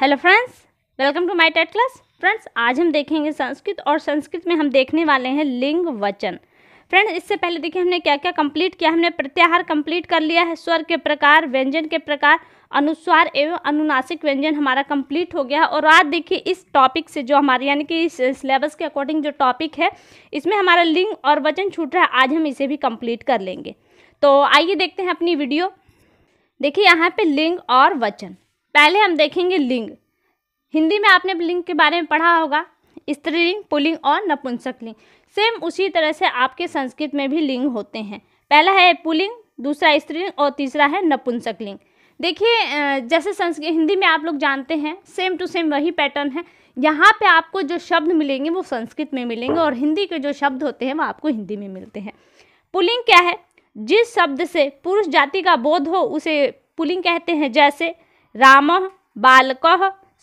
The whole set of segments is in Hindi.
hello friends welcome to my TET class friends आज हम देखेंगे संस्कृत और संस्कृत में हम देखने वाले हैं लिंग वचन फ्रेंड्स इससे पहले देखिए हमने क्या क्या कंप्लीट किया हमने प्रत्याहार कंप्लीट कर लिया है स्वर के प्रकार व्यंजन के प्रकार अनुस्वार एवं अनुनासिक व्यंजन हमारा कंप्लीट हो गया है और आज देखिए इस टॉपिक से जो हमारे यानी कि इस सिलेबस के अकॉर्डिंग जो टॉपिक है इसमें हमारा लिंग और वचन छूट रहा है आज हम इसे भी कंप्लीट कर लेंगे तो आइए देखते हैं अपनी वीडियो देखिए यहाँ पे लिंग और वचन पहले हम देखेंगे लिंग हिंदी में आपने लिंग के बारे में पढ़ा होगा स्त्रीलिंग पुलिंग और नपुंसक लिंग सेम उसी तरह से आपके संस्कृत में भी लिंग होते हैं पहला है पुलिंग दूसरा स्त्रीलिंग और तीसरा है नपुंसक लिंग देखिए जैसे संस्कृत हिंदी में आप लोग जानते हैं सेम टू सेम वही पैटर्न है यहाँ पे आपको जो शब्द मिलेंगे वो संस्कृत में मिलेंगे और हिंदी के जो शब्द होते हैं वो आपको हिंदी में मिलते हैं पुलिंग क्या है जिस शब्द से पुरुष जाति का बोध हो उसे पुलिंग कहते हैं जैसे राम बालक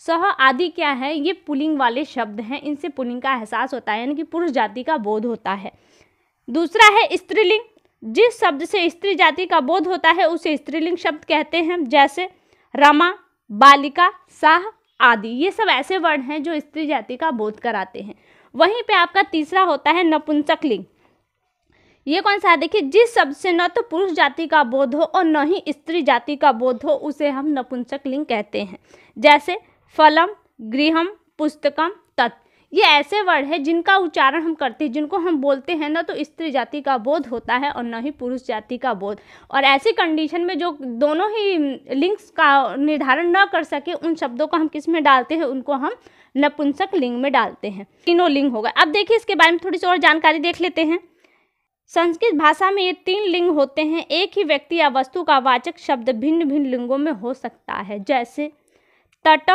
सह आदि क्या है ये पुलिंग वाले शब्द हैं इनसे पुलिंग का एहसास होता है यानी कि पुरुष जाति का बोध होता है दूसरा है स्त्रीलिंग जिस शब्द से स्त्री जाति का बोध होता है उसे स्त्रीलिंग शब्द कहते हैं जैसे रमा बालिका साह आदि ये सब ऐसे वर्ड हैं जो स्त्री जाति का बोध कराते हैं वहीं पे आपका तीसरा होता है नपुंसक लिंग ये कौन सा है देखिए जिस शब्द से न तो पुरुष जाति का बोध हो और न ही स्त्री जाति का बोध हो उसे हम नपुंसक लिंग कहते हैं जैसे फलम गृहम पुस्तकम तत् ये ऐसे वर्ड है जिनका उच्चारण हम करते हैं जिनको हम बोलते हैं ना तो स्त्री जाति का बोध होता है और न ही पुरुष जाति का बोध और ऐसी कंडीशन में जो दोनों ही लिंग्स का निर्धारण न कर सके उन शब्दों को हम किस में डालते हैं उनको हम नपुंसक लिंग में डालते हैं तीनों लिंग होगा अब देखिए इसके बारे में थोड़ी सी और जानकारी देख लेते हैं संस्कृत भाषा में ये तीन लिंग होते हैं एक ही व्यक्ति या वस्तु का वाचक शब्द भिन्न भिन्न लिंगों में हो सकता है जैसे तट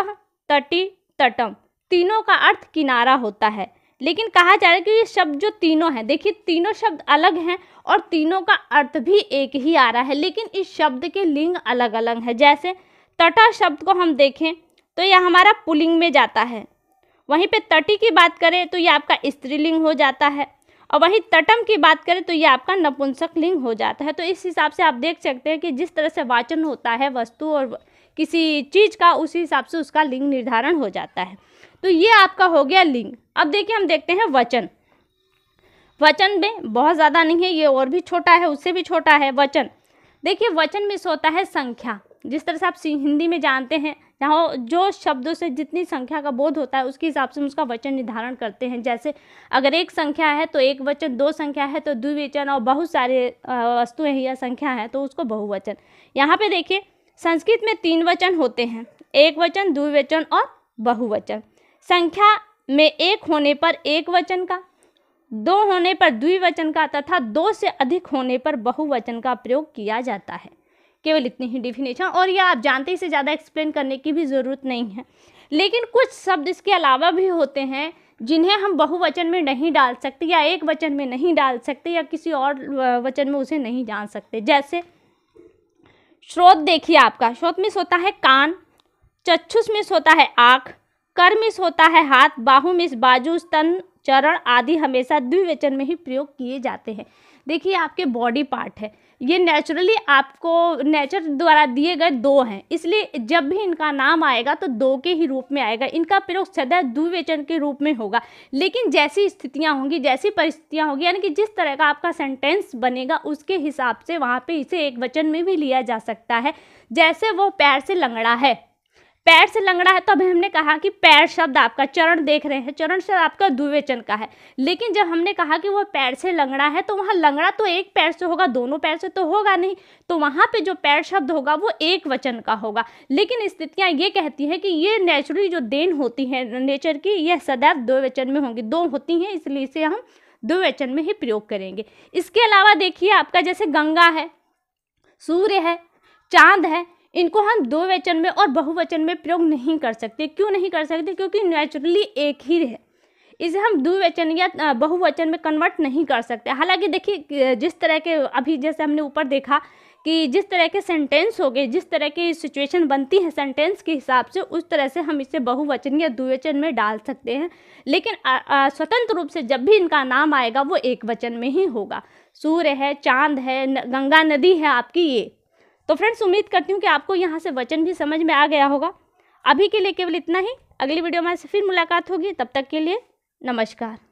तटी तटम तीनों का अर्थ किनारा होता है लेकिन कहा जा रहा है कि ये शब्द जो तीनों हैं देखिए तीनों शब्द अलग हैं और तीनों का अर्थ भी एक ही आ रहा है लेकिन इस शब्द के लिंग अलग अलग हैं जैसे तटा शब्द को हम देखें तो यह हमारा पुलिंग में जाता है वहीं पे तटी की बात करें तो ये आपका स्त्रीलिंग हो जाता है और वहीं तटम की बात करें तो ये आपका नपुंसक लिंग हो जाता है तो इस हिसाब से आप देख सकते हैं कि जिस तरह से वाचन होता है वस्तु और किसी चीज़ का उसी हिसाब से उसका लिंग निर्धारण हो जाता है तो ये आपका हो गया लिंग अब देखिए हम देखते हैं वचन वचन में बहुत ज़्यादा नहीं है ये और भी छोटा है उससे भी छोटा है वचन देखिए वचन में होता है संख्या जिस तरह से आप हिंदी में जानते हैं जहाँ जो शब्दों से जितनी संख्या का बोध होता है उसके हिसाब से हम उसका वचन निर्धारण करते हैं जैसे अगर एक संख्या है तो एक वचन दो संख्या है तो द्विवचन और बहुत सारे वस्तुएँ या संख्या है तो उसको बहुवचन यहाँ पर देखिए संस्कृत में तीन वचन होते हैं एक वचन द्विवचन और बहुवचन संख्या में एक होने पर एक वचन का दो होने पर द्विवचन का तथा दो से अधिक होने पर बहुवचन का प्रयोग किया जाता है केवल इतनी ही डिफिनेशन और यह आप जानते से ज़्यादा एक्सप्लेन करने की भी ज़रूरत नहीं है लेकिन कुछ शब्द इसके अलावा भी होते हैं जिन्हें हम बहुवचन में नहीं डाल सकते या एक वचन में नहीं डाल सकते या किसी और वचन में उसे नहीं जान सकते जैसे श्रोत देखिए आपका श्रोत मिस होता है कान चक्षुष मिस होता है आँख कर मिस होता है हाथ बाहु मिस बाजू स्तन चरण आदि हमेशा द्विवचन में ही प्रयोग किए जाते हैं देखिए आपके बॉडी पार्ट है ये नेचुरली आपको नेचर द्वारा दिए गए दो हैं इसलिए जब भी इनका नाम आएगा तो दो के ही रूप में आएगा इनका प्रयोग सदैव द्विवचन के रूप में होगा लेकिन जैसी स्थितियां होंगी जैसी परिस्थितियां होंगी यानी कि जिस तरह का आपका सेंटेंस बनेगा उसके हिसाब से वहाँ पे इसे एक वचन में भी लिया जा सकता है जैसे वो पैर से लंगड़ा है पैर से लंगड़ा है तो अभी हमने कहा कि पैर शब्द आपका चरण देख रहे हैं चरण शब्द आपका द्विवेचन का है लेकिन जब हमने कहा कि वह पैर से लंगड़ा है तो वहाँ लंगड़ा तो एक पैर से होगा दोनों पैर से तो होगा नहीं तो वहाँ पे जो पैर शब्द होगा वो एक वचन का होगा लेकिन स्थितियाँ ये कहती हैं कि ये नेचुरली जो देन होती है नेचर की यह सदैव द्विवचन में होंगी दो होती हैं इसलिए इसे हम द्विवचन में ही प्रयोग करेंगे इसके अलावा देखिए आपका जैसे गंगा है सूर्य है चांद है इनको हम दो वचन में और बहुवचन में प्रयोग नहीं कर सकते क्यों नहीं कर सकते क्योंकि नेचुरली एक ही है इसे हम द्विवचन या बहुवचन में कन्वर्ट नहीं कर सकते हालांकि देखिए जिस तरह के अभी जैसे हमने ऊपर देखा कि जिस तरह के सेंटेंस हो गए जिस तरह की सिचुएशन बनती है सेंटेंस के हिसाब से उस तरह से हम इसे बहुवचन या द्विवचन में डाल सकते हैं लेकिन स्वतंत्र रूप से जब भी इनका नाम आएगा वो एक वचन में ही होगा सूर्य है चांद है गंगा नदी है आपकी ये तो फ्रेंड्स उम्मीद करती हूँ कि आपको यहाँ से वचन भी समझ में आ गया होगा अभी के लिए केवल इतना ही अगली वीडियो में से फिर मुलाकात होगी तब तक के लिए नमस्कार